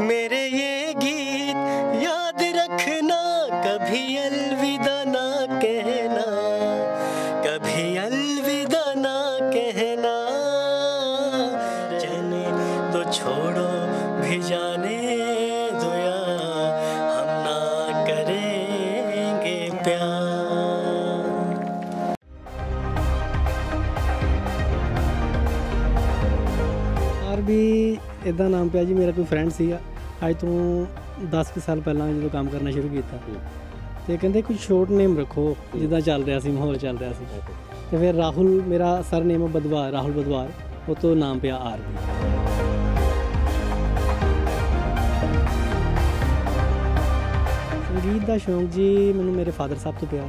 ਮੇਰੇ ਇਹ ਗੀਤ ਵੀ ਇਦਾਂ ਨਾਮ ਪਿਆ ਜੀ ਮੇਰਾ ਕੋਈ ਫਰੈਂਡ ਸੀਗਾ ਅੱਜ ਤੋਂ 10 ਸਾਲ ਪਹਿਲਾਂ ਜਦੋਂ ਕੰਮ ਕਰਨਾ ਸ਼ੁਰੂ ਕੀਤਾ ਤੇ ਕਹਿੰਦੇ ਕੋਈ ਸ਼ੋਰਟ ਨੇਮ ਰੱਖੋ ਜਿੱਦਾਂ ਚੱਲ ਰਿਹਾ ਸੀ ਮਾਹੌਲ ਚੱਲ ਰਿਹਾ ਸੀ ਤੇ ਫਿਰ ਰਾਹੁਲ ਮੇਰਾ ਸਰ ਨੇਮ ਬਦਵਾ ਰਾਹੁਲ ਬਦਵਾਰ ਉਹ ਤੋਂ ਨਾਮ ਪਿਆ ਵੀ ਸੰਗੀਤ ਦਾ ਸ਼ੌਂਕ ਜੀ ਮੈਨੂੰ ਮੇਰੇ ਫਾਦਰ ਸਾਹਿਬ ਤੋਂ ਪਿਆ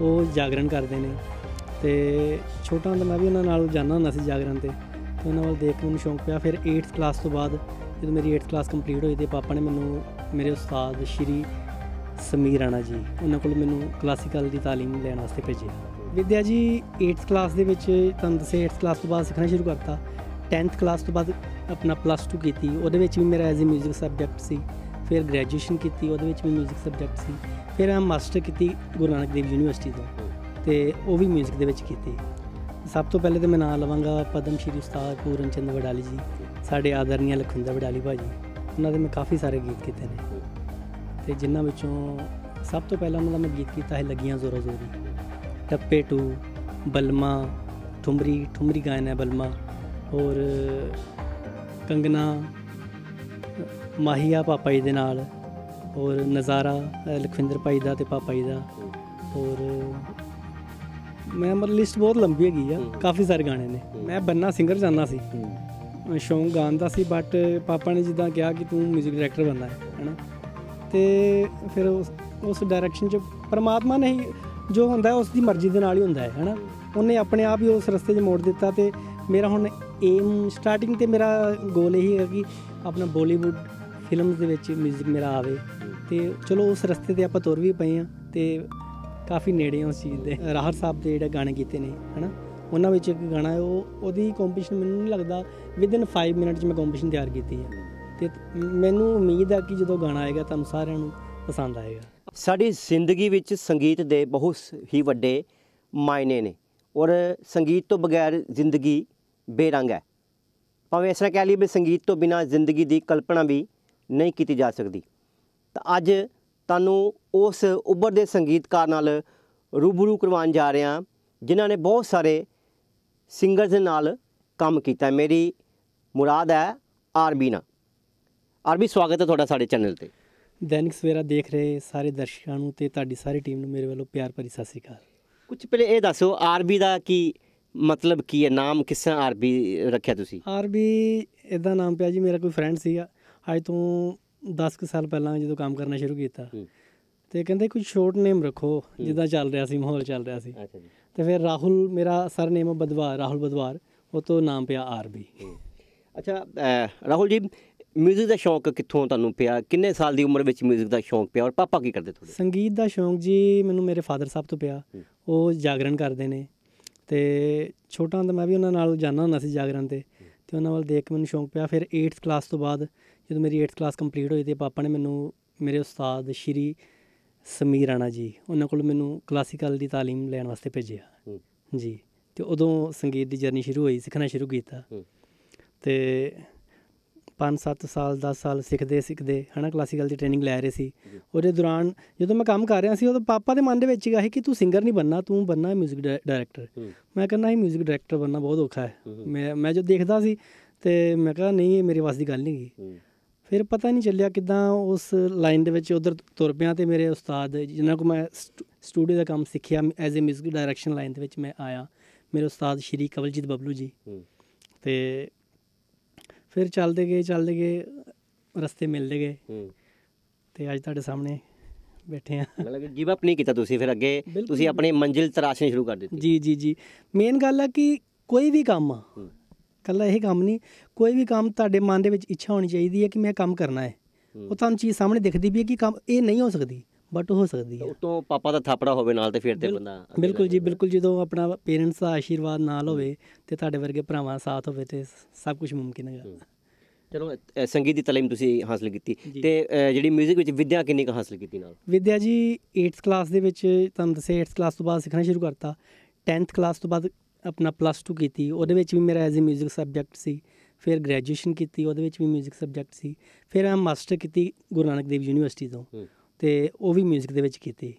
ਉਹ ਜਾਗਰਣ ਕਰਦੇ ਨੇ ਤੇ ਛੋਟਾ ਹੁੰਦਾ ਮੈਂ ਵੀ ਉਹਨਾਂ ਨਾਲ ਜਾਣਾ ਹੁੰਦਾ ਸੀ ਜਾਗਰਣ ਤੇ ਇਹਨਾਂ ਵੱਲ ਦੇਖ ਕੇ ਮੈਨੂੰ ਸ਼ੌਂਕ ਪਿਆ ਫਿਰ 8th ਕਲਾਸ ਤੋਂ ਬਾਅਦ ਜਦੋਂ ਮੇਰੀ 8th ਕਲਾਸ ਕੰਪਲੀਟ ਹੋਈ ਤੇ ਪਾਪਾ ਨੇ ਮੈਨੂੰ ਮੇਰੇ ਉਸਤਾਦ ਸ਼੍ਰੀ ਸਮੀਰ ਰਾਣਾ ਜੀ ਉਹਨਾਂ ਕੋਲ ਮੈਨੂੰ ਕਲਾਸੀਕਲ ਦੀ تعلیم ਲੈਣ ਵਾਸਤੇ ਭੇਜਿਆ ਵਿਦਿਆ ਜੀ 8th ਕਲਾਸ ਦੇ ਵਿੱਚ ਤੁਹਾਨੂੰ ਦੱਸੇ 8th ਕਲਾਸ ਤੋਂ ਬਾਅਦ ਸਿੱਖਣਾ ਸ਼ੁਰੂ ਕਰਤਾ 10th ਕਲਾਸ ਤੋਂ ਬਾਅਦ ਆਪਣਾ ਪਲੱਸ 2 ਕੀਤੀ ਉਹਦੇ ਵਿੱਚ ਵੀ ਮੇਰਾ ਐਜ਼ ਅ 뮤직 ਸਬਜੈਕਟ ਸੀ ਫਿਰ ਗ੍ਰੈਜੂਏਸ਼ਨ ਕੀਤੀ ਉਹਦੇ ਵਿੱਚ ਵੀ 뮤직 ਸਬਜੈਕਟ ਸੀ ਫਿਰ ਮੈਂ ਮਾਸਟਰ ਕੀਤੀ ਗੁਰੂ ਨਾਨਕ ਦੇਵ ਯੂਨੀਵਰਸਿਟੀ ਤੋਂ ਤੇ ਉਹ ਵੀ 뮤직 ਦੇ ਵਿੱਚ ਕੀਤੀ ਸਭ ਤੋਂ ਪਹਿਲੇ ਤੇ ਮੈਂ ਨਾਮ ਲਵਾਂਗਾ ਪਦਮ ਸ਼੍ਰੀ ਉਸਤਾਦ ਪੂਰਨ ਚੰਦ ਵਡਾਲੀ ਜੀ ਸਾਡੇ ਆਦਰਨੀਆ ਲਖਵਿੰਦਰ ਵਡਾਲੀ ਭਾਜੀ ਉਹਨਾਂ ਦੇ ਮੈਂ ਕਾਫੀ ਸਾਰੇ ਗੀਤ ਕੀਤੇ ਨੇ ਤੇ ਜਿਨ੍ਹਾਂ ਵਿੱਚੋਂ ਸਭ ਤੋਂ ਪਹਿਲਾਂ ਉਹਨਾਂ ਦਾ ਮੈਂ ਗੀਤ ਕੀਤਾ ਹੈ ਲੱਗੀਆਂ ਜ਼ੋਰਾ ਜ਼ੋਰੀ ਟੱਪੇ ਟੂ ਬਲਮਾ ਠੁਮਰੀ ਠੁਮਰੀ ਗਾਇਨ ਹੈ ਬਲਮਾ ਔਰ ਕੰਗਨਾ ਮਾਹੀਆ ਪਾਪਾ ਜੀ ਦੇ ਨਾਲ ਔਰ ਨਜ਼ਾਰਾ ਲਖਵਿੰਦਰ ਭਾਈ ਦਾ ਤੇ ਪਾਪਾ ਜੀ ਦਾ ਔਰ ਮਤਲਬ ਲਿਸਟ ਬਹੁਤ ਲੰਬੀ ਹੈਗੀ ਆ ਕਾਫੀ ਸਾਰੇ ਗਾਣੇ ਨੇ ਮੈਂ ਬੰਨਾ ਸਿੰਗਰ ਜਾਨਣਾ ਸੀ ਸ਼ੌਂਕ ਗਾਣ ਦਾ ਸੀ ਬਟ ਪਾਪਾ ਨੇ ਜਿੱਦਾਂ ਕਿਹਾ ਕਿ ਤੂੰ 뮤직 ਡਾਇਰੈਕਟਰ ਬਣਨਾ ਹੈ ਹੈਨਾ ਤੇ ਫਿਰ ਉਸ ਉਸ ਡਾਇਰੈਕਸ਼ਨ 'ਚ ਪਰਮਾਤਮਾ ਨੇ ਜੋ ਹੁੰਦਾ ਉਸ ਦੀ ਮਰਜ਼ੀ ਦੇ ਨਾਲ ਹੀ ਹੁੰਦਾ ਹੈ ਹੈਨਾ ਉਹਨੇ ਆਪਣੇ ਆਪ ਹੀ ਉਸ ਰਸਤੇ 'ਚ ਮੋੜ ਦਿੱਤਾ ਤੇ ਮੇਰਾ ਹੁਣ ਏਮ ਸਟਾਰਟਿੰਗ ਤੇ ਮੇਰਾ ਗੋਲ ਇਹੀ ਹੈ ਕਿ ਆਪਣਾ ਬਾਲੀਵੁੱਡ ਫਿਲਮਸ ਦੇ ਵਿੱਚ 뮤직 ਮੇਰਾ ਆਵੇ ਤੇ ਚਲੋ ਉਸ ਰਸਤੇ ਤੇ ਆਪਾਂ ਤੁਰ ਵੀ ਪਏ ਆ ਤੇ ਕਾਫੀ ਨੇੜੇ ਹਾਂ ਉਸ ਚੀਜ਼ ਦੇ ਰਾਹਰ ਸਾਹਿਬ ਦੇ ਜਿਹੜੇ ਗਾਣੇ ਕੀਤੇ ਨੇ ਹਨਾ ਉਹਨਾਂ ਵਿੱਚ ਇੱਕ ਗਾਣਾ ਉਹ ਉਹਦੀ ਕੰਪੀਟੀਸ਼ਨ ਮੈਨੂੰ ਨਹੀਂ ਲੱਗਦਾ ਵਿਦਨ 5 ਮਿੰਟ ਚ ਮੈਂ ਕੰਪੀਟੀਸ਼ਨ ਤਿਆਰ ਕੀਤੀ ਹੈ ਤੇ ਮੈਨੂੰ ਉਮੀਦ ਹੈ ਕਿ ਜਦੋਂ ਗਾਣਾ ਆਏਗਾ ਤੁਹਾਨੂੰ ਸਾਰਿਆਂ ਨੂੰ ਪਸੰਦ ਆਏਗਾ ਸਾਡੀ ਜ਼ਿੰਦਗੀ ਵਿੱਚ ਸੰਗੀਤ ਦੇ ਬਹੁਤ ਹੀ ਵੱਡੇ ਮਾਇਨੇ ਨੇ ਔਰ ਸੰਗੀਤ ਤੋਂ ਬਗੈਰ ਜ਼ਿੰਦਗੀ ਬੇਰੰਗ ਹੈ ਭਾਵੇਂ ਇਸ ਤਰ੍ਹਾਂ ਕਹਿ ਲਈਏ ਵੀ ਸੰਗੀਤ ਤੋਂ ਬਿਨਾ ਜ਼ਿੰਦਗੀ ਦੀ ਕਲਪਨਾ ਵੀ ਨਹੀਂ ਕੀਤੀ ਜਾ ਸਕਦੀ ਤਾਂ ਅੱਜ ਤੁਹਾਨੂੰ ਉਸ ਉੱਭਰਦੇ ਸੰਗੀਤਕਾਰ ਨਾਲ ਰੂਬਰੂ ਕਰਵਾਉਣ ਜਾ ਰਹੇ ਹਾਂ ਜਿਨ੍ਹਾਂ ਨੇ ਬਹੁਤ ਸਾਰੇ ਸਿੰਗਰਸ ਦੇ ਨਾਲ ਕੰਮ ਕੀਤਾ ਮੇਰੀ ਮੁਰਾਦ ਹੈ ਆਰਬੀ ਆਰਬੀ ਸਵਾਗਤ ਹੈ ਤੁਹਾਡਾ ਸਾਡੇ ਚੈਨਲ ਤੇ ਦੈਨਿਕ ਸਵੇਰਾ ਦੇਖ ਰਹੇ ਸਾਰੇ ਦਰਸ਼ਕਾਂ ਨੂੰ ਤੇ ਤੁਹਾਡੀ ਸਾਰੀ ਟੀਮ ਨੂੰ ਮੇਰੇ ਵੱਲੋਂ ਪਿਆਰ ਭਰੀ ਸਤਿ ਸ੍ਰੀ ਅਕਾਲ ਕੁਝ ਪਹਿਲੇ ਇਹ ਦੱਸੋ ਆਰਬੀ ਦਾ ਕੀ ਮਤਲਬ ਕੀ ਹੈ ਨਾਮ ਕਿਸ ਤਰ੍ਹਾਂ ਆਰਬੀ ਰੱਖਿਆ ਤੁਸੀਂ ਆਰਬੀ ਇਹਦਾ ਨਾਮ ਪਿਆ ਜੀ ਮੇਰਾ ਕੋਈ ਫਰੈਂਡ ਸੀਗਾ ਅੱਜ ਤੋਂ 10 ਸਾਲ ਪਹਿਲਾਂ ਜਦੋਂ ਕੰਮ ਕਰਨਾ ਸ਼ੁਰੂ ਕੀਤਾ ਤੇ ਕਹਿੰਦੇ ਕੋਈ ਸ਼ੋਰਟ ਨੇਮ ਰੱਖੋ ਜਿੱਦਾਂ ਚੱਲ ਰਿਹਾ ਸੀ ਮਾਹੌਲ ਚੱਲ ਰਿਹਾ ਸੀ ਅੱਛਾ ਜੀ ਤੇ ਫਿਰ ਰਾਹੁਲ ਮੇਰਾ ਸਰਨੇਮ ਬਦਵਾਰ ਰਾਹੁਲ ਬਦਵਾਰ ਉਹ ਤੋਂ ਨਾਮ ਪਿਆ ਆਰਬੀ ਅੱਛਾ ਰਾਹੁਲ ਜੀ ਮਿਊਜ਼ਿਕ ਦਾ ਸ਼ੌਂਕ ਕਿੱਥੋਂ ਤੁਹਾਨੂੰ ਪਿਆ ਕਿੰਨੇ ਸਾਲ ਦੀ ਉਮਰ ਵਿੱਚ ਮਿਊਜ਼ਿਕ ਦਾ ਸ਼ੌਂਕ ਪਿਆ ਔਰ ਪਾਪਾ ਕੀ ਕਰਦੇ ਤੁਹਾਡੇ ਸੰਗੀਤ ਦਾ ਸ਼ੌਂਕ ਜੀ ਮੈਨੂੰ ਮੇਰੇ ਫਾਦਰ ਸਾਹਿਬ ਤੋਂ ਪਿਆ ਉਹ ਜਾਗਰਣ ਕਰਦੇ ਨੇ ਤੇ ਛੋਟਾ ਹੁੰਦਾ ਮੈਂ ਵੀ ਉਹਨਾਂ ਨਾਲ ਜਾਣਾ ਹੁੰਦਾ ਸੀ ਜਾਗਰਣ ਤੇ ਤੇ ਉਹਨਾਂ ਵੱਲ ਦੇਖ ਕੇ ਮੈਨੂੰ ਸ਼ੌਂਕ ਪਿਆ ਫਿਰ 8th ਕਲਾਸ ਤੋਂ ਬਾਅਦ ਜਦੋਂ ਮੇਰੀ 8th ਕਲਾਸ ਕੰਪਲੀਟ ਹੋਈ ਤੇ ਪਾਪਾ ਨੇ ਮੈਨੂੰ ਮੇਰੇ ਉਸਤਾਦ ਸ਼੍ਰੀ ਸਮੀਰ ਰਾਣਾ ਜੀ ਉਹਨਾਂ ਕੋਲ ਮੈਨੂੰ ਕਲਾਸੀਕਲ ਦੀ تعلیم ਲੈਣ ਵਾਸਤੇ ਭੇਜਿਆ ਜੀ ਤੇ ਉਦੋਂ ਸੰਗੀਤ ਦੀ ਜਰਨੀ ਸ਼ੁਰੂ ਹੋਈ ਸਿੱਖਣਾ ਸ਼ੁਰੂ ਕੀਤਾ ਤੇ 5-7 ਸਾਲ 10 ਸਾਲ ਸਿੱਖਦੇ ਸਿੱਖਦੇ ਹਨਾ ਕਲਾਸੀਕਲ ਦੀ ਟ੍ਰੇਨਿੰਗ ਲੈ ਰਹੇ ਸੀ ਉਹਦੇ ਦੌਰਾਨ ਜਦੋਂ ਮੈਂ ਕੰਮ ਕਰ ਰਿਹਾ ਸੀ ਉਦੋਂ ਪਾਪਾ ਦੇ ਮਨ ਦੇ ਵਿੱਚ ਗਿਆ ਕਿ ਤੂੰ ਸਿੰਗਰ ਨਹੀਂ ਬੰਨਾ ਤੂੰ ਬੰਨਾ ਮਿਊਜ਼ਿਕ ਡਾਇਰੈਕਟਰ ਮੈਂ ਕਹਿੰਦਾ ਇਹ ਮਿਊਜ਼ਿਕ ਡਾਇਰੈਕਟਰ ਬੰਨਾ ਬਹੁਤ ਔਖਾ ਹੈ ਮੈਂ ਮੈਂ ਜੋ ਦੇਖਦਾ ਸੀ ਤੇ ਮੈਂ ਕਿਹਾ ਨਹੀਂ ਇਹ ਮੇਰੇ ਵਾਸਤੇ ਦੀ ਗੱਲ ਨਹੀਂ ਗਈ ਫਿਰ ਪਤਾ ਨਹੀਂ ਚੱਲਿਆ ਕਿਦਾਂ ਉਸ ਲਾਈਨ ਦੇ ਵਿੱਚ ਉਧਰ ਤੁਰ ਪਿਆ ਤੇ ਮੇਰੇ ਉਸਤਾਦ ਜਿਨ੍ਹਾਂ ਕੋ ਮੈਂ ਸਟੂਡੀਓ ਦਾ ਕੰਮ ਸਿੱਖਿਆ ਐਜ਼ ਅ 뮤직 ਡਾਇਰੈਕਸ਼ਨ ਲਾਈਨ ਦੇ ਵਿੱਚ ਮੈਂ ਆਇਆ ਮੇਰੇ ਉਸਤਾਦ ਸ਼੍ਰੀ ਕਵਲਜੀਤ ਬਬਲੂ ਜੀ ਤੇ ਫਿਰ ਚੱਲਦੇ ਗਏ ਚੱਲਦੇ ਗਏ ਰਸਤੇ ਮਿਲਦੇ ਗਏ ਤੇ ਅੱਜ ਤੁਹਾਡੇ ਸਾਹਮਣੇ ਬੈਠੇ ਆ ਮਤਲਬ ਕਿ ਗਿਵ ਅਪ ਨਹੀਂ ਕੀਤਾ ਤੁਸੀਂ ਫਿਰ ਅੱਗੇ ਤੁਸੀਂ ਆਪਣੀ ਮੰਜ਼ਿਲ ਤਰਾਸ਼ਣੀ ਸ਼ੁਰੂ ਕਰ ਦਿੱਤੀ ਜੀ ਜੀ ਜੀ ਮੇਨ ਗੱਲ ਆ ਕਿ ਕੋਈ ਵੀ ਕੰਮ ਆ ਕੱਲਾ ਇਹ ਕੰਮ ਨਹੀਂ ਕੋਈ ਵੀ ਕੰਮ ਤੁਹਾਡੇ ਮਨ ਦੇ ਵਿੱਚ ਇੱਛਾ ਹੋਣੀ ਚਾਹੀਦੀ ਹੈ ਕਿ ਮੈਂ ਕੰਮ ਕਰਨਾ ਹੈ ਉਹ ਤੁਹਾਨੂੰ ਚੀਜ਼ ਸਾਹਮਣੇ ਦਿਖਦੀ ਵੀ ਹੈ ਕਿ ਕੰਮ ਇਹ ਨਹੀਂ ਹੋ ਸਕਦੀ ਬਟ ਹੋ ਸਕਦੀ ਹੈ ਉਤੋਂ ਪਾਪਾ ਦਾ ਥਾਪੜਾ ਹੋਵੇ ਨਾਲ ਤੇ ਫਿਰ ਤੇ ਬੰਦਾ ਬਿਲਕੁਲ ਜੀ ਬਿਲਕੁਲ ਜਦੋਂ ਆਪਣਾ ਪੇਰੈਂਟਸ ਦਾ ਆਸ਼ੀਰਵਾਦ ਨਾਲ ਹੋਵੇ ਤੇ ਤੁਹਾਡੇ ਵਰਗੇ ਭਰਾਵਾਂ ਸਾਥ ਹੋਵੇ ਤੇ ਸਭ ਕੁਝ ਮੁਮਕਿਨ ਹੈ ਚਲੋ ਸੰਗੀਤ ਦੀ ਤਾਲੀਮ ਤੁਸੀਂ ਹਾਸਲ ਕੀਤੀ ਤੇ ਜਿਹੜੀ 뮤직 ਵਿੱਚ ਵਿਦਿਆ ਕਿੰਨੀ ਕੁ ਹਾਸਲ ਕੀਤੀ ਨਾਲ ਵਿਦਿਆ ਜੀ 8th ਕਲਾਸ ਦੇ ਵਿੱਚ ਤੁਹਾਨੂੰ ਦੱਸੇ 8th ਕਲਾਸ ਤੋਂ ਬਾਅਦ ਸਿੱਖਣਾ ਸ਼ੁਰੂ ਕਰਤਾ 10th ਕਲਾਸ ਤੋਂ ਬਾਅਦ ਆਪਣਾ ਪਲੱਸ 2 ਕੀਤੀ ਉਹਦੇ ਵਿੱਚ ਵੀ ਮੇਰਾ ਐਜ਼ ਅ 뮤직 ਸਬਜੈਕਟ ਸੀ ਫਿਰ ਗ੍ਰੈਜੂਏਸ਼ਨ ਕੀਤੀ ਉਹਦੇ ਵਿੱਚ ਵੀ 뮤직 ਸਬਜੈਕਟ ਸੀ ਫਿਰ ਮੈਂ ਮਾਸਟਰ ਕੀਤੀ ਗੁਰੂ ਨਾਨਕ ਦੇਵ ਯੂਨੀਵਰਸਿਟੀ ਤੋਂ ਤੇ ਉਹ ਵੀ 뮤직 ਦੇ ਵਿੱਚ ਕੀਤੀ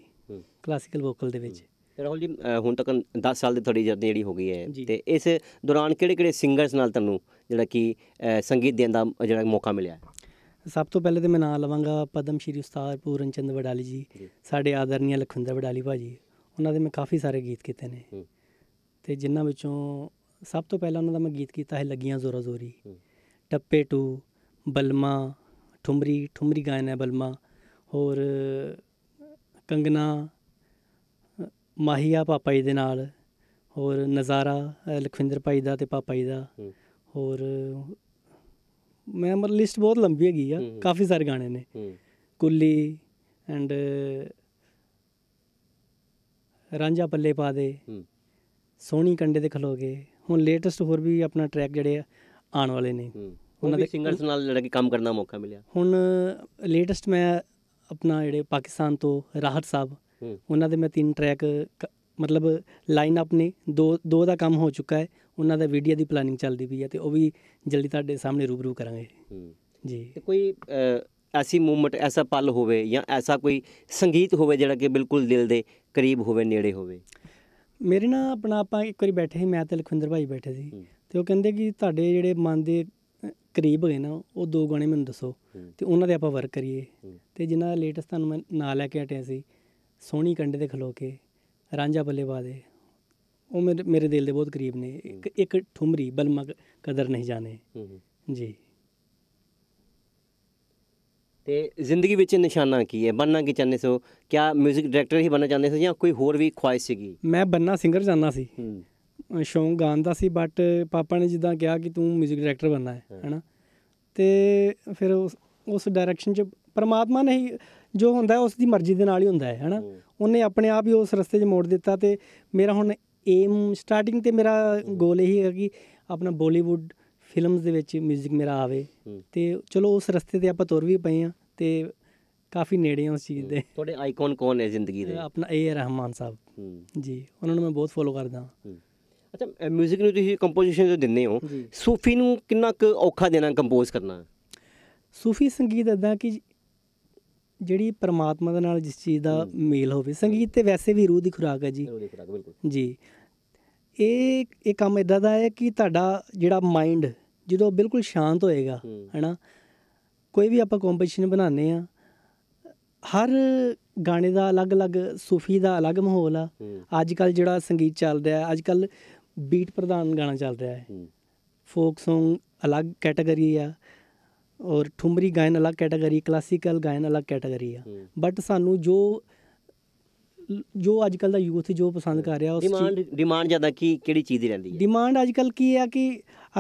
ਕਲਾਸਿਕਲ ਵੋਕਲ ਦੇ ਵਿੱਚ ਰਾਹੁਲ ਜੀ ਹੁਣ ਤੱਕ 10 ਸਾਲ ਦੀ ਤੁਹਾਡੀ ਜਰਨੀ ਜਿਹੜੀ ਹੋ ਗਈ ਹੈ ਤੇ ਇਸ ਦੌਰਾਨ ਕਿਹੜੇ ਕਿਹੜੇ ਸਿੰਗਰਸ ਨਾਲ ਤੁਹਾਨੂੰ ਜਿਹੜਾ ਕਿ ਸੰਗੀਤ ਦੇਣ ਦਾ ਜਿਹੜਾ ਮੌਕਾ ਮਿਲਿਆ ਸਭ ਤੋਂ ਪਹਿਲੇ ਤੇ ਮੈਂ ਨਾਂ ਲਵਾਂਗਾ ਪਦਮ ਸ਼੍ਰੀ ਉਸਤਾਦ ਪੂਰਨ ਚੰਦ ਵਡਾਲੀ ਜੀ ਸਾਡੇ ਆਦਰਨੀਆ ਲਖਵਿੰਦਰ ਵਡਾਲੀ ਭਾਜੀ ਉਹਨਾਂ ਦੇ ਮੈਂ ਕਾਫੀ ਸਾਰੇ ਗੀਤ ਕੀਤੇ ਨੇ ਤੇ ਜਿਨ੍ਹਾਂ ਵਿੱਚੋਂ ਸਭ ਤੋਂ ਪਹਿਲਾਂ ਉਹਨਾਂ ਦਾ ਮੈਂ ਗੀਤ ਕੀਤਾ ਹੈ ਲੱਗੀਆਂ ਜ਼ੋਰਾ ਜ਼ੋਰੀ ਟੱਪੇ ਟੂ ਬਲਮਾ ਠੁਮਰੀ ਠੁਮਰੀ ਗਾਇਨ ਹੈ ਬਲਮਾ ਹੋਰ ਕੰਗਨਾ ਮਾਹੀਆ ਪਾਪਾ ਜੀ ਦੇ ਨਾਲ ਹੋਰ ਨਜ਼ਾਰਾ ਲਖਵਿੰਦਰ ਭਾਈ ਦਾ ਤੇ ਪਾਪਾ ਜੀ ਦਾ ਹੋਰ ਮੈਂ ਲਿਸਟ ਬਹੁਤ ਲੰਬੀ ਹੈਗੀ ਆ ਕਾਫੀ ਸਾਰੇ ਗਾਣੇ ਨੇ ਕੁੱਲੀ ਐਂਡ ਰਾਂਝਾ ਪੱਲੇ ਪਾ ਦੇ ਸੋਹਣੀ ਕੰਡੇ ਤੇ ਖਲੋ ਗਏ ਹੁਣ ਲੇਟੈਸਟ ਹੋਰ ਵੀ ਆਪਣਾ ਟਰੈਕ ਜਿਹੜੇ ਆ ਆਉਣ ਵਾਲੇ ਨੇ ਉਹਨਾਂ ਦੇ ਸਿੰਗਰਸ ਨਾਲ ਜਿਹੜਾ ਕਿ ਕੰਮ ਕਰਨ ਦਾ ਮੌਕਾ ਮਿਲਿਆ ਹੁਣ ਲੇਟੈਸਟ ਮੈਂ ਆਪਣਾ ਜਿਹੜੇ ਪਾਕਿਸਤਾਨ ਤੋਂ ਰਾਹਤ ਸਾਹਿਬ ਉਹਨਾਂ ਦੇ ਮੈਂ ਤਿੰਨ ਟਰੈਕ ਮਤਲਬ ਲਾਈਨ ਅਪ ਨੇ ਦੋ ਦੋ ਦਾ ਕੰਮ ਹੋ ਚੁੱਕਾ ਹੈ ਉਹਨਾਂ ਦਾ ਵੀਡੀਓ ਦੀ ਪਲਾਨਿੰਗ ਚੱਲਦੀ ਪਈ ਹੈ ਤੇ ਉਹ ਵੀ ਜਲਦੀ ਤੁਹਾਡੇ ਸਾਹਮਣੇ ਰੂਬਰੂ ਕਰਾਂਗੇ ਜੀ ਤੇ ਕੋਈ ਐਸੀ ਮੂਵਮੈਂਟ ਐਸਾ ਪਲ ਹੋਵੇ ਜਾਂ ਐਸਾ ਕੋਈ ਸੰਗੀਤ ਹੋਵੇ ਜਿਹੜਾ ਕਿ ਬਿਲਕੁਲ ਦਿਲ ਦੇ ਕਰੀਬ ਹੋਵੇ ਨੇੜੇ ਹੋਵੇ ਮੇਰੇ ਨਾਲ ਆਪਣਾ ਆਪਾਂ ਇੱਕ ਵਾਰੀ ਬੈਠੇ ਸੀ ਮੈਂ ਤੇ ਲਖਵਿੰਦਰ ਭਾਈ ਬੈਠੇ ਸੀ ਤੇ ਉਹ ਕਹਿੰਦੇ ਕਿ ਤੁਹਾਡੇ ਜਿਹੜੇ ਮਨ ਦੇ ਕਰੀਬ ਹੋਏ ਨਾ ਉਹ ਦੋ ਗਾਣੇ ਮੈਨੂੰ ਦੱਸੋ ਤੇ ਉਹਨਾਂ ਦੇ ਆਪਾਂ ਵਰਕ ਕਰੀਏ ਤੇ ਜਿਨ੍ਹਾਂ ਦਾ ਲੇਟੈਸਟ ਤੁਹਾਨੂੰ ਮੈਂ ਨਾਂ ਲੈ ਕੇ ਹਟਿਆ ਸੀ ਸੋਹਣੀ ਕੰਡੇ ਤੇ ਖਲੋ ਕੇ ਰਾਂਝਾ ਬੱਲੇ ਦੇ ਉਹ ਮੇਰੇ ਮੇਰੇ ਦਿਲ ਦੇ ਬਹੁਤ ਕਰੀਬ ਨੇ ਇੱਕ ਇੱਕ ਠੁਮਰੀ ਬਲਮਕ ਕਦਰ ਨਹੀਂ ਜਾਣੇ ਜੀ ਤੇ ਜ਼ਿੰਦਗੀ ਵਿੱਚ ਨਿਸ਼ਾਨਾ ਕੀ ਹੈ ਬੰਨਾ ਕੀ ਚਾਹੁੰਦੇ ਸੋ ਕਿਆ 뮤직 ਡਾਇਰੈਕਟਰ ਹੀ ਬੰਨਾ ਚਾਹੁੰਦੇ ਸੋ ਜਾਂ ਕੋਈ ਹੋਰ ਵੀ ਖੁਆਇਸ਼ ਸੀਗੀ ਮੈਂ ਬੰਨਾ ਸਿੰਗਰ ਚਾਹੁੰਦਾ ਸੀ ਸ਼ੌਂਕ ਗਾਣ ਸੀ ਬਟ ਪਾਪਾ ਨੇ ਜਿੱਦਾਂ ਕਿਹਾ ਕਿ ਤੂੰ 뮤직 ਡਾਇਰੈਕਟਰ ਬੰਨਾ ਹੈ ਹੈਨਾ ਤੇ ਫਿਰ ਉਸ ਉਸ ਡਾਇਰੈਕਸ਼ਨ 'ਚ ਪਰਮਾਤਮਾ ਨੇ ਹੀ ਜੋ ਹੁੰਦਾ ਉਸ ਦੀ ਮਰਜ਼ੀ ਦੇ ਨਾਲ ਹੀ ਹੁੰਦਾ ਹੈ ਹੈਨਾ ਉਹਨੇ ਆਪਣੇ ਆਪ ਹੀ ਉਸ ਰਸਤੇ 'ਚ ਮੋੜ ਦਿੱਤਾ ਤੇ ਮੇਰਾ ਹੁਣ ਏਮ ਸਟਾਰਟਿੰਗ ਤੇ ਮੇਰਾ ਗੋਲ ਇਹੀ ਹੈ ਕਿ ਆਪਣਾ ਬਾਲੀਵੁੱਡ ਫਿਲਮਸ ਦੇ ਵਿੱਚ 뮤직 ਮੇਰਾ ਆਵੇ ਤੇ ਚਲੋ ਉਸ ਰਸਤੇ ਤੇ ਆਪਾਂ ਤੁਰ ਵੀ ਪਏ ਆ ਤੇ ਕਾਫੀ ਨੇੜੇ ਆ ਉਸ ਚੀਜ਼ ਦੇ ਤੁਹਾਡੇ ਆਈਕਨ ਕੌਣ ਨੇ ਜ਼ਿੰਦਗੀ ਦੇ ਆਪਣਾ ਏ ਰਹਿਮਾਨ ਸਾਹਿਬ ਜੀ ਉਹਨਾਂ ਨੂੰ ਮੈਂ ਬਹੁਤ ਫੋਲੋ ਕਰਦਾ ਅੱਛਾ 뮤직 ਨੂੰ ਤੁਸੀਂ ਕੰਪੋਜੀਸ਼ਨ ਜੋ ਦਿੰਦੇ ਹੋ ਸੂਫੀ ਨੂੰ ਕਿੰਨਾ ਕੁ ਔਖਾ ਦੇਣਾ ਕੰਪੋਜ਼ ਕਰਨਾ ਸੂਫੀ ਸੰਗੀਤ ਅਦਾ ਕਿ ਜਿਹੜੀ ਪਰਮਾਤਮਾ ਦੇ ਨਾਲ ਜਿਸ ਚੀਜ਼ ਦਾ ਮੇਲ ਹੋਵੇ ਸੰਗੀਤ ਤੇ ਵੈਸੇ ਵੀ ਰੂਹ ਦੀ ਖੁਰਾਕ ਹੈ ਜੀ ਜੀ ਇਹ ਇਹ ਕੰਮ ਇਦਾਂ ਦਾ ਹੈ ਕਿ ਤੁਹਾਡਾ ਜਿਹੜਾ ਮਾਈਂਡ ਜਦੋਂ ਬਿਲਕੁਲ ਸ਼ਾਂਤ ਹੋਏਗਾ ਹੈਨਾ ਕੋਈ ਵੀ ਆਪਾਂ ਕੰਪੋਜੀਸ਼ਨ ਬਣਾਉਂਦੇ ਆ ਹਰ ਗਾਣੇ ਦਾ ਅਲੱਗ-ਅਲੱਗ ਸੂਫੀ ਦਾ ਅਲੱਗ ਮਾਹੌਲ ਆ ਅੱਜ ਕੱਲ ਜਿਹੜਾ ਸੰਗੀਤ ਚੱਲ ਰਿਹਾ ਅੱਜ ਕੱਲ ਬੀਟ ਪ੍ਰਧਾਨ ਗਾਣਾ ਚੱਲ ਰਿਹਾ ਹੈ ਫੋਕ Song ਅਲੱਗ ਕੈਟਾਗਰੀ ਆ ਔਰ ਠੁੰਬਰੀ ਗਾਇਨ ਅਲੱਗ ਕੈਟਾਗਰੀ ਕਲਾਸੀਕਲ ਗਾਇਨ ਅਲੱਗ ਕੈਟਾਗਰੀ ਆ ਬਟ ਸਾਨੂੰ ਜੋ ਜੋ ਅੱਜ ਕੱਲ ਦਾ ਯੂਥ ਜੋ ਪਸੰਦ ਕਰ ਰਿਹਾ ਉਸ ਡਿਮਾਂਡ ਡਿਮਾਂਡ ਜ਼ਿਆਦਾ ਕੀ ਕਿਹੜੀ ਚੀਜ਼ ਦੀ ਰਹਿੰਦੀ ਹੈ ਡਿਮਾਂਡ ਅੱਜ ਕੱਲ ਕੀ ਹੈ ਕਿ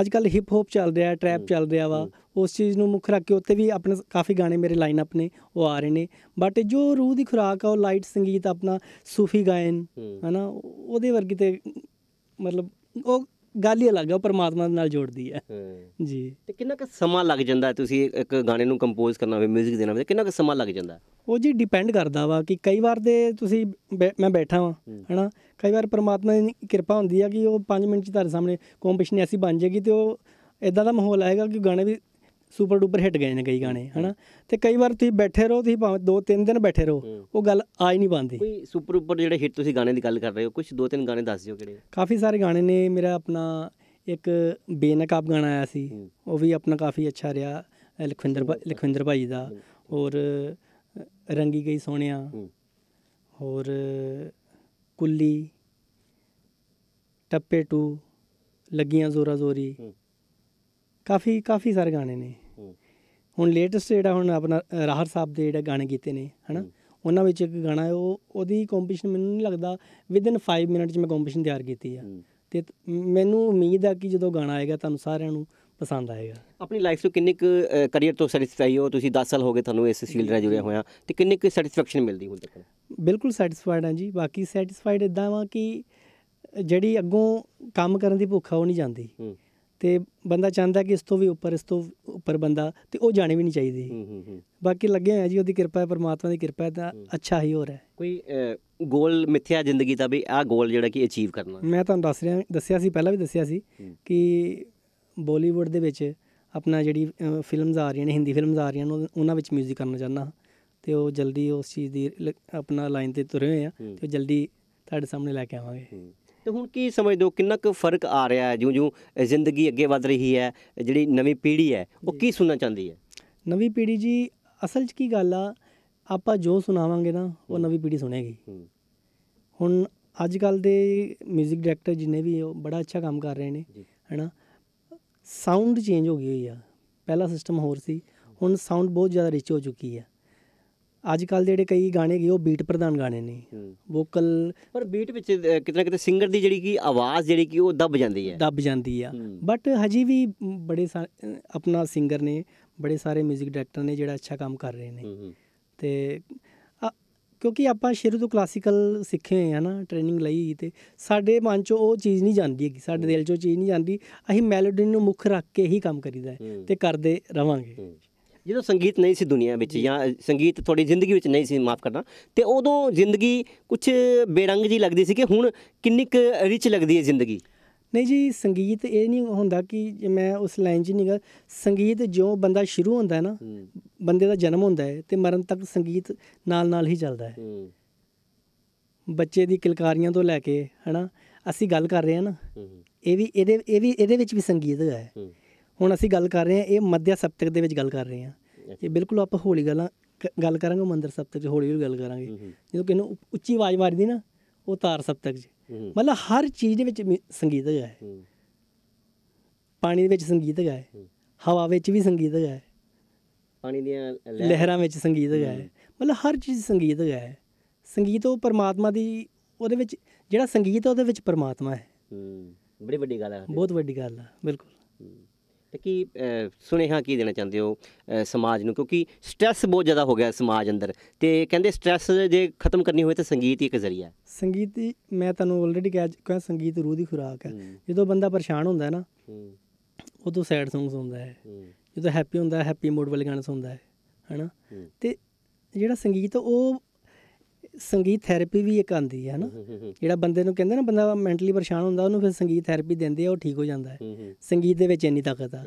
ਅੱਜ ਕੱਲ ਹਿਪ ਹੌਪ ਚੱਲ ਰਿਹਾ ਟ੍ਰੈਪ ਚੱਲ ਰਿਹਾ ਵਾ ਉਸ ਚੀਜ਼ ਨੂੰ ਮੁੱਖ ਰੱਖ ਕੇ ਉੱਤੇ ਵੀ ਆਪਣੇ ਕਾਫੀ ਗਾਣੇ ਮੇਰੇ ਲਾਈਨ ਅਪ ਨੇ ਉਹ ਆ ਰਹੇ ਨੇ ਬਟ ਜੋ ਰੂਹ ਦੀ ਖੁਰਾਕ ਆ ਉਹ ਲਾਈਟ ਸੰਗੀਤ ਆਪਣਾ ਸੂਫੀ ਗਾਇਨ ਹੈਨਾ ਉਹਦੇ ਵਰਗੀ ਤੇ ਮਤਲਬ ਉਹ ਗੱਲ ਹੀ ਅਲੱਗ ਆ ਉਹ ਪਰਮਾਤਮਾ ਨਾਲ ਜੋੜਦੀ ਹੈ ਜੀ ਤੇ ਕਿੰਨਾ ਕੁ ਸਮਾਂ ਲੱਗ ਜਾਂਦਾ ਤੁਸੀਂ ਇੱਕ ਗਾਣੇ ਨੂੰ ਕੰਪੋਜ਼ ਕਰਨਾ ਹੋਵੇ 뮤직 ਦੇਣਾ ਹੋਵੇ ਕਿੰਨਾ ਕੁ ਸਮਾਂ ਲੱਗ ਜਾਂਦਾ ਉਹ ਜੀ ਡਿਪੈਂਡ ਕਰਦਾ ਵਾ ਕਿ ਕਈ ਵਾਰ ਦੇ ਤੁਸੀਂ ਮੈਂ ਬੈਠਾ ਹਾਂ ਹਨਾ ਕਈ ਵਾਰ ਪਰਮਾਤਮਾ ਦੀ ਕਿਰਪਾ ਹੁੰਦੀ ਆ ਕਿ ਉਹ 5 ਮਿੰਟ ਚ ਤੁਹਾਡੇ ਸਾਹਮਣੇ ਕੰਪੋਜੀਸ਼ਨ ਐਸੀ ਬਣ ਜਾਏਗੀ ਤੇ ਉਹ ਇਦਾਂ ਦਾ ਮਾਹੌਲ ਆਏਗਾ ਕਿ ਗਾਣੇ ਵੀ ਸੁਪਰ ਡੂਪਰ ਹਿੱਟ ਗਏ ਨੇ ਕਈ ਗਾਣੇ ਹਨਾ ਤੇ ਕਈ ਵਾਰ ਤੁਸੀਂ ਬੈਠੇ ਰਹੋ ਤੁਸੀਂ ਭਾਵੇਂ ਦੋ ਤਿੰਨ ਦਿਨ ਬੈਠੇ ਰਹੋ ਉਹ ਗੱਲ ਆ ਹੀ ਨਹੀਂ ਬੰਦੀ ਕੋਈ ਸੁਪਰ ਉੱਪਰ ਜਿਹੜੇ ਹਿੱਟ ਤੁਸੀਂ ਗਾਣੇ ਦੀ ਗੱਲ ਕਰ ਰਹੇ ਹੋ ਕੁਝ ਦੋ ਤਿੰਨ ਗਾਣੇ ਦੱਸ ਦਿਓ ਕਿਹੜੇ ਕਾਫੀ ਸਾਰੇ ਗਾਣੇ ਨੇ ਮੇਰਾ ਆਪਣਾ ਇੱਕ ਬੇਨਕਾਬ ਗਾਣਾ ਆਇਆ ਸੀ ਉਹ ਵੀ ਆਪਣਾ ਕਾਫੀ ਅੱਛਾ ਰਿਹਾ ਲਖਵਿੰਦਰ ਲਖਵਿੰਦਰ ਭਾਈ ਦਾ ਔਰ ਰੰਗੀ ਗਈ ਸੋਹਣਿਆ ਔਰ ਕੁੱਲੀ ਟੱਪੇ ਟੂ ਲੱਗੀਆਂ ਜ਼ੋਰਾ ਜ਼ੋਰੀ ਕਾਫੀ ਕਾਫੀ ਸਾਰੇ ਗਾਣੇ ਨੇ ਹੁਣ ਲੇਟੈਸਟ ਜਿਹੜਾ ਹੁਣ ਆਪਣਾ ਰਾਹਰ ਸਾਹਿਬ ਦੇ ਜਿਹੜਾ ਗਾਣੇ ਕੀਤੇ ਨੇ ਹਨਾ ਉਹਨਾਂ ਵਿੱਚ ਇੱਕ ਗਾਣਾ ਹੈ ਉਹ ਉਹਦੀ ਕੰਪੀਟੀਸ਼ਨ ਮੈਨੂੰ ਨਹੀਂ ਲੱਗਦਾ ਇਨ 5 ਮਿੰਟ ਚ ਮੈਂ ਕੰਪੀਟੀਸ਼ਨ ਤਿਆਰ ਕੀਤੀ ਆ ਤੇ ਮੈਨੂੰ ਉਮੀਦ ਆ ਕਿ ਜਦੋਂ ਗਾਣਾ ਆਏਗਾ ਤੁਹਾਨੂੰ ਸਾਰਿਆਂ ਨੂੰ ਪਸੰਦ ਆਏਗਾ ਆਪਣੀ ਲਾਈਫ ਤੋਂ ਕਿੰਨੇ ਕ ਕੈਰੀਅਰ ਤੋਂ ਸੈਟੀਸਫਾਈ ਹੋ ਤੁਸੀਂ 10 ਸਾਲ ਹੋ ਗਏ ਤੁਹਾਨੂੰ ਇਸ ਫੀਲਡ ਨਾਲ ਜੁੜਿਆ ਹੋਇਆ ਤੇ ਕਿੰਨੇ ਕੁ ਸੈਟੀਸਫੈਕਸ਼ਨ ਮਿਲਦੀ ਹੁਣ ਤੱਕ ਬਿਲਕੁਲ ਸੈਟੀਸਫਾਈਡ ਹਾਂ ਜੀ ਬਾਕੀ ਸੈਟੀਸਫਾਈਡ ਇਦਾਂ ਵਾਂ ਕਿ ਜਿਹੜੀ ਅੱਗੋਂ ਕੰਮ ਕਰਨ ਦੀ ਭੁੱਖ ਆ ਉਹ ਨਹੀਂ ਜਾਂਦੀ ਤੇ ਬੰਦਾ ਚਾਹੁੰਦਾ ਕਿ ਇਸ ਤੋਂ ਵੀ ਉੱਪਰ ਇਸ ਤੋਂ ਉੱਪਰ ਬੰਦਾ ਤੇ ਉਹ ਜਾਣੇ ਵੀ ਨਹੀਂ ਚਾਹੀਦੀ ਹੂੰ ਹੂੰ ਬਾਕੀ ਲੱਗੇ ਆ ਜੀ ਉਹਦੀ ਕਿਰਪਾ ਹੈ ਪਰਮਾਤਮਾ ਦੀ ਕਿਰਪਾ ਹੈ ਤਾਂ ਅੱਛਾ ਹੀ ਹੋ ਰਿਹਾ ਕੋਈ ਗੋਲ ਮਿੱਥਿਆ ਜ਼ਿੰਦਗੀ ਦਾ ਵੀ ਆ ਗੋਲ ਜਿਹੜਾ ਕਿ ਅਚੀਵ ਕਰਨਾ ਮੈਂ ਤੁਹਾਨੂੰ ਦੱਸ ਰਿਹਾ ਦੱਸਿਆ ਸੀ ਪਹਿਲਾਂ ਵੀ ਦੱਸਿਆ ਸੀ ਕਿ ਬਾਲੀਵੁੱਡ ਦੇ ਵਿੱਚ ਆਪਣਾ ਜਿਹੜੀ ਫਿਲਮਸ ਆ ਰਹੀਆਂ ਨੇ ਹਿੰਦੀ ਫਿਲਮਸ ਆ ਰਹੀਆਂ ਨੇ ਉਹਨਾਂ ਵਿੱਚ 뮤직 ਕਰਨਾ ਚਾਹੁੰਦਾ ਤੇ ਉਹ ਜਲਦੀ ਉਸ ਚੀਜ਼ ਦੀ ਆਪਣਾ ਲਾਈਨ ਤੇ ਤੁਰੇ ਹੋਏ ਆ ਤੇ ਜਲਦੀ ਤੁਹਾਡੇ ਸਾਹਮਣੇ ਲੈ ਕੇ ਆਵਾਂਗੇ ਤੇ ਹੁਣ ਕੀ ਸਮਝਦੇ ਹੋ ਕਿੰਨਾ ਕੁ ਫਰਕ ਆ ਰਿਹਾ ਹੈ ਜਿਉਂ-ਜਿਉਂ ਜ਼ਿੰਦਗੀ ਅੱਗੇ ਵਧ ਰਹੀ ਹੈ ਜਿਹੜੀ ਨਵੀਂ ਪੀੜ੍ਹੀ ਹੈ ਉਹ ਕੀ ਸੁਣਨਾ ਚਾਹੁੰਦੀ ਹੈ ਨਵੀਂ ਪੀੜ੍ਹੀ ਜੀ ਅਸਲ 'ਚ ਕੀ ਗੱਲ ਆ ਆਪਾਂ ਜੋ ਸੁਣਾਵਾਂਗੇ ਨਾ ਉਹ ਨਵੀਂ ਪੀੜ੍ਹੀ ਸੁਣੇਗੀ ਹੁਣ ਅੱਜ ਕੱਲ ਦੇ 뮤직 ਡਾਇਰੈਕਟਰ ਜਿਨੇ ਵੀ ਉਹ ਬੜਾ ਅੱਛਾ ਕੰਮ ਕਰ ਰਹੇ ਨੇ ਹੈਨਾ ਸਾਊਂਡ ਚੇਂਜ ਹੋ ਗਈ ਹੋਈ ਆ ਪਹਿਲਾ ਸਿਸਟਮ ਹੋਰ ਸੀ ਹੁਣ ਸਾਊਂਡ ਬਹੁਤ ਜ਼ਿਆਦਾ ਰਿਚ ਹੋ ਚੁੱਕੀ ਆ ਅੱਜ ਕੱਲ ਜਿਹੜੇ ਕਈ ਗਾਣੇ ਗਏ ਉਹ ਬੀਟ ਪ੍ਰਧਾਨ ਗਾਣੇ ਨੇ ਵੋਕਲ ਪਰ ਬੀਟ ਵਿੱਚ ਕਿਤਨਾ ਕਿਤੇ ਸਿੰਗਰ ਦੀ ਜਿਹੜੀ ਕੀ ਆਵਾਜ਼ ਜਿਹੜੀ ਕੀ ਉਹ ਦਬ ਜਾਂਦੀ ਹੈ ਦਬ ਜਾਂਦੀ ਆ ਬਟ ਹਜੇ ਵੀ ਬੜੇ ਆਪਣਾ ਸਿੰਗਰ ਨੇ ਬੜੇ ਸਾਰੇ 뮤직 ਡਾਇਰੈਕਟਰ ਨੇ ਜਿਹੜਾ ਅੱਛਾ ਕੰਮ ਕਰ ਰਹੇ ਨੇ ਤੇ ਕਿਉਂਕਿ ਆਪਾਂ ਸ਼ੁਰੂ ਤੋਂ ਕਲਾਸਿਕਲ ਸਿੱਖੇ ਹੋਏ ਆ ਨਾ ਟ੍ਰੇਨਿੰਗ ਲਈ ਤੇ ਸਾਡੇ ਮਨ 'ਚ ਉਹ ਚੀਜ਼ ਨਹੀਂ ਜਾਂਦੀ ਹੈਗੀ ਸਾਡੇ ਦਿਲ ਉਹ ਚੀਜ਼ ਨਹੀਂ ਜਾਂਦੀ ਅਸੀਂ ਮੈਲੋਡੀ ਨੂੰ ਮੁੱਖ ਰੱਖ ਕੇ ਹੀ ਕੰਮ ਕਰੀਦਾ ਤੇ ਕਰਦੇ ਰਵਾਂਗੇ ਜਦੋਂ ਸੰਗੀਤ ਨਹੀਂ ਸੀ ਦੁਨੀਆ ਵਿੱਚ ਜਾਂ ਸੰਗੀਤ ਤੁਹਾਡੀ ਜ਼ਿੰਦਗੀ ਵਿੱਚ ਨਹੀਂ ਸੀ ਮਾਫ ਕਰਨਾ ਤੇ ਉਦੋਂ ਜ਼ਿੰਦਗੀ ਕੁਝ ਬੇਰੰਗ ਜੀ ਲੱਗਦੀ ਸੀ ਕਿ ਹੁਣ ਕਿੰਨੀ ਕੁ ਰਿਚ ਲੱਗਦੀ ਹੈ ਜ਼ਿੰਦਗੀ ਨਹੀਂ ਜੀ ਸੰਗੀਤ ਇਹ ਨਹੀਂ ਹੁੰਦਾ ਕਿ ਮੈਂ ਉਸ ਲਾਈਨ 'ਚ ਨਹੀਂ ਗਾ ਸੰਗੀਤ ਜਿਉਂ ਬੰਦਾ ਸ਼ੁਰੂ ਹੁੰਦਾ ਹੈ ਨਾ ਬੰਦੇ ਦਾ ਜਨਮ ਹੁੰਦਾ ਹੈ ਤੇ ਮਰਨ ਤੱਕ ਸੰਗੀਤ ਨਾਲ-ਨਾਲ ਹੀ ਚੱਲਦਾ ਹੈ ਬੱਚੇ ਦੀ ਕਿਲਕਾਰੀਆਂ ਤੋਂ ਲੈ ਕੇ ਹਨਾ ਅਸੀਂ ਗੱਲ ਕਰ ਰਹੇ ਹਾਂ ਨਾ ਇਹ ਵੀ ਇਹਦੇ ਇਹ ਵੀ ਇਹਦੇ ਵਿੱਚ ਵੀ ਸੰਗੀਤ ਹੈ ਹੁਣ ਅਸੀਂ ਗੱਲ ਕਰ ਰਹੇ ਹਾਂ ਇਹ ਮੱਧਿਆ ਸਪਤਕ ਦੇ ਵਿੱਚ ਗੱਲ ਕਰ ਰਹੇ ਹਾਂ ਇਹ ਬਿਲਕੁਲ ਆਪਾਂ ਹੌਲੀ ਗੱਲਾਂ ਗੱਲ ਕਰਾਂਗੇ ਮੰਦਰ ਸਪਤਕ 'ਚ ਹੌਲੀ ਹੌਲੀ ਗੱਲ ਕਰਾਂਗੇ ਜਦੋਂ ਕਿਨੂੰ ਉੱਚੀ ਆਵਾਜ਼ ਮਾਰਦੀ ਨਾ ਉਹ ਤਾਰ ਸਪਤਕ 'ਚ ਮਤਲਬ ਹਰ ਚੀਜ਼ ਦੇ ਵਿੱਚ ਸੰਗੀਤ ਹੈਗਾ ਹੈ ਪਾਣੀ ਦੇ ਵਿੱਚ ਸੰਗੀਤ ਹੈਗਾ ਹੈ ਹਵਾ ਵਿੱਚ ਵੀ ਸੰਗੀਤ ਹੈਗਾ ਹੈ ਪਾਣੀ ਦੀਆਂ ਲਹਿਰਾਂ ਵਿੱਚ ਸੰਗੀਤ ਹੈਗਾ ਹੈ ਮਤਲਬ ਹਰ ਚੀਜ਼ ਸੰਗੀਤ ਹੈਗਾ ਹੈ ਸੰਗੀਤ ਉਹ ਪਰਮਾਤਮਾ ਦੀ ਉਹਦੇ ਵਿੱਚ ਜਿਹੜਾ ਸੰਗੀਤ ਹੈ ਉਹਦੇ ਵਿੱਚ ਪਰਮਾਤਮਾ ਹੈ ਬੜੀ ਵੱਡੀ ਗੱਲ ਹੈ ਬਹੁਤ ਵੱਡੀ ਗੱਲ ਹੈ ਬਿਲਕੁਲ ਤੇ ਕੀ ਸੁਨੇਹਾ ਕੀ ਦੇਣਾ ਚਾਹੁੰਦੇ ਹੋ ਸਮਾਜ ਨੂੰ ਕਿਉਂਕਿ ਸਟ्रेस ਬਹੁਤ ਜ਼ਿਆਦਾ ਹੋ ਗਿਆ ਸਮਾਜ ਅੰਦਰ ਤੇ ਕਹਿੰਦੇ ਸਟ्रेस ਜੇ ਖਤਮ ਕਰਨੀ ਹੋਵੇ ਤਾਂ ਸੰਗੀਤ ਹੀ ਇੱਕ ਜ਼ਰੀਆ ਹੈ ਸੰਗੀਤ ਮੈਂ ਤੁਹਾਨੂੰ ਆਲਰੇਡੀ ਕਹਿ ਸੰਗੀਤ ਰੂਹ ਦੀ ਖੁਰਾਕ ਹੈ ਜਦੋਂ ਬੰਦਾ ਪਰੇਸ਼ਾਨ ਹੁੰਦਾ ਹੈ ਨਾ ਉਦੋਂ ਸੈਡ Songs ਸੁਣਦਾ ਹੈ ਜਦੋਂ ਹੈਪੀ ਹੁੰਦਾ ਹੈ ਹੈਪੀ ਮੂਡ ਵਾਲੇ ਗਾਣੇ ਸੁਣਦਾ ਹੈ ਹੈਨਾ ਤੇ ਜਿਹੜਾ ਸੰਗੀਤ ਉਹ ਸੰਗੀਤ ਥੈਰੇਪੀ ਵੀ ਇੱਕ ਆਂਦੀ ਹੈ ਨਾ ਜਿਹੜਾ ਬੰਦੇ ਨੂੰ ਕਹਿੰਦੇ ਨਾ ਬੰਦਾ ਮੈਂਟਲੀ ਪਰੇਸ਼ਾਨ ਹੁੰਦਾ ਉਹਨੂੰ ਫਿਰ ਸੰਗੀਤ ਥੈਰੇਪੀ ਦਿੰਦੇ ਆ ਉਹ ਠੀਕ ਹੋ ਜਾਂਦਾ ਹੈ ਸੰਗੀਤ ਦੇ ਵਿੱਚ ਇੰਨੀ ਤਾਕਤ ਆ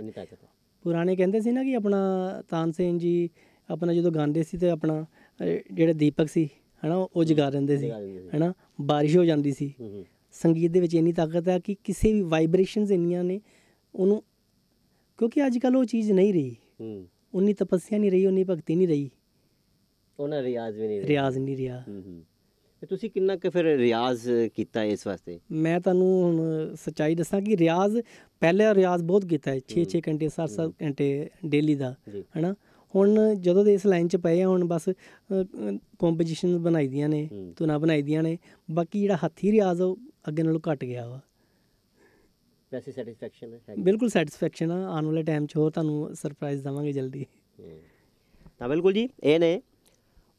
ਪੁਰਾਣੇ ਕਹਿੰਦੇ ਸੀ ਨਾ ਕਿ ਆਪਣਾ ਤਾਨਸੇਨ ਜੀ ਆਪਣਾ ਜਦੋਂ ਗਾਉਂਦੇ ਸੀ ਤੇ ਆਪਣਾ ਜਿਹੜਾ ਦੀਪਕ ਸੀ ਹਨਾ ਉਹ ਜਗਾ ਦਿੰਦੇ ਸੀ ਹਨਾ ਬਾਰਿਸ਼ ਹੋ ਜਾਂਦੀ ਸੀ ਸੰਗੀਤ ਦੇ ਵਿੱਚ ਇੰਨੀ ਤਾਕਤ ਆ ਕਿ ਕਿਸੇ ਵੀ ਵਾਈਬ੍ਰੇਸ਼ਨਸ ਇੰਨੀਆਂ ਨੇ ਉਹਨੂੰ ਕਿਉਂਕਿ ਅੱਜ ਕੱਲ ਉਹ ਚੀਜ਼ ਨਹੀਂ ਰਹੀ ਉਨੀ ਤਪੱਸਿਆ ਨਹੀਂ ਰਹੀ ਉਨੀ ਭਗਤੀ ਨਹੀਂ ਰਹੀ ਉਹਨਾਂ ਰਿਆਜ਼ ਵੀ ਨਹੀਂ ਰਿਆਜ਼ ਨਹੀਂ ਰਿਹਾ ਹੂੰ ਹੂੰ ਤੁਸੀਂ ਕਿੰਨਾ ਕੁ ਫਿਰ ਰਿਆਜ਼ ਕੀਤਾ ਇਸ ਵਾਸਤੇ ਮੈਂ ਤੁਹਾਨੂੰ ਹੁਣ ਸੱਚਾਈ ਦੱਸਾਂ ਕਿ ਰਿਆਜ਼ ਪਹਿਲੇ ਰਿਆਜ਼ ਬਹੁਤ ਕੀਤਾ ਹੈ 6-6 ਘੰਟੇ 7-7 ਘੰਟੇ ਡੇਲੀ ਦਾ ਹੈਨਾ ਹੁਣ ਜਦੋਂ ਦੇ ਇਸ ਲਾਈਨ 'ਚ ਪਏ ਆ ਹੁਣ ਬਸ ਕੰਪੋਜੀਸ਼ਨ ਬਣਾਈ ਦੀਆਂ ਨੇ ਧੁਨਾ ਬਣਾਈ ਦੀਆਂ ਨੇ ਬਾਕੀ ਜਿਹੜਾ ਹੱਥੀ ਰਿਆਜ਼ ਉਹ ਅੱਗੇ ਨਾਲੋਂ ਘਟ ਗਿਆ ਵਾ ਵੈਸੇ ਸੈਟੀਸਫੈਕਸ਼ਨ ਹੈ ਬਿਲਕੁਲ ਸੈਟੀਸਫੈਕਸ਼ਨ ਆ ਆਉਣ ਵਾਲੇ ਟਾਈਮ 'ਚ ਹੋਰ ਤੁਹਾਨੂੰ ਸਰਪ੍ਰਾਈਜ਼ ਦਵਾਂਗੇ ਜਲਦੀ ਤਾਂ ਬਿਲਕੁਲ ਜੀ ਇਹ ਨੇ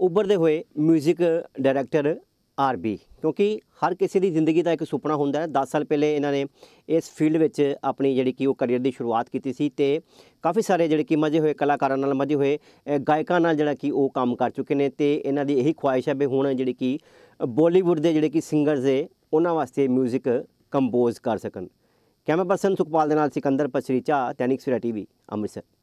ਉੱਭਰਦੇ ਹੋਏ 뮤직 ਡਾਇਰੈਕਟਰ ਆਰਬੀ ਕਿਉਂਕਿ ਹਰ ਕਿਸੇ ਦੀ ਜ਼ਿੰਦਗੀ ਦਾ ਇੱਕ ਸੁਪਨਾ ਹੁੰਦਾ ਹੈ 10 ਸਾਲ ਪਹਿਲੇ ਇਹਨਾਂ ਨੇ ਇਸ ਫੀਲਡ ਵਿੱਚ ਆਪਣੀ ਜਿਹੜੀ ਕਿ ਉਹ ਕੈਰੀਅਰ ਦੀ ਸ਼ੁਰੂਆਤ ਕੀਤੀ ਸੀ ਤੇ ਕਾਫੀ ਸਾਰੇ ਜਿਹੜੇ ਕਿ ਮਜੇ ਹੋਏ ਕਲਾਕਾਰਾਂ ਨਾਲ ਮਜੇ ਹੋਏ ਗਾਇਕਾਂ ਨਾਲ ਜਿਹੜਾ ਕਿ ਉਹ ਕੰਮ ਕਰ ਚੁੱਕੇ ਨੇ ਤੇ ਇਹਨਾਂ ਦੀ ਇਹੀ ਖੁਆਇਸ਼ ਹੈ ਵੀ ਹੁਣ ਜਿਹੜੀ ਕਿ ਬਾਲੀਵੁੱਡ ਦੇ ਜਿਹੜੇ ਕਿ ਸਿੰਗਰਸ ਦੇ ਉਹਨਾਂ ਵਾਸਤੇ 뮤직 ਕੰਪੋਜ਼ ਕਰ ਸਕਣ ਕੈਮਰਾ ਪਰਸਨ ਸੁਖਪਾਲ ਦੇ ਨਾਲ ਸਿਕੰਦਰ ਪਛਰੀਚਾ ਟੈਨਿਕਸ ਵੀਰਾ ਟੀਵੀ ਅੰਮ੍ਰਿਤਸਰ